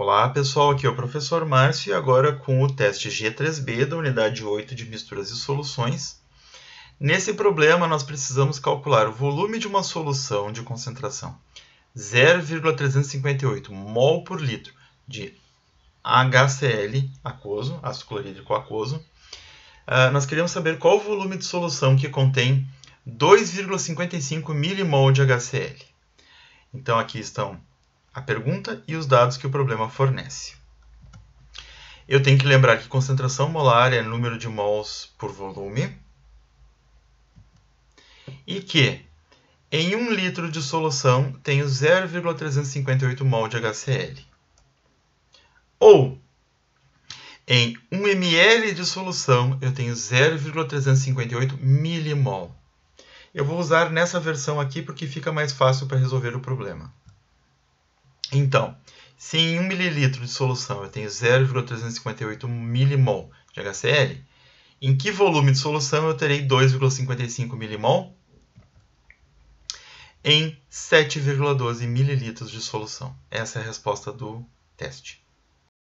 Olá pessoal, aqui é o professor Márcio e agora com o teste G3B da unidade 8 de misturas e soluções. Nesse problema nós precisamos calcular o volume de uma solução de concentração 0,358 mol por litro de HCl aquoso, ácido clorídrico aquoso. Uh, nós queremos saber qual o volume de solução que contém 2,55 milimol de HCl. Então aqui estão a pergunta e os dados que o problema fornece. Eu tenho que lembrar que concentração molar é número de mols por volume e que em 1 um litro de solução tenho 0,358 mol de HCl. Ou em 1 um ml de solução eu tenho 0,358 milimol. Eu vou usar nessa versão aqui porque fica mais fácil para resolver o problema. Então, se em 1 ml de solução eu tenho 0,358 mmol de HCl, em que volume de solução eu terei 2,55 mmol? Em 7,12 ml de solução. Essa é a resposta do teste.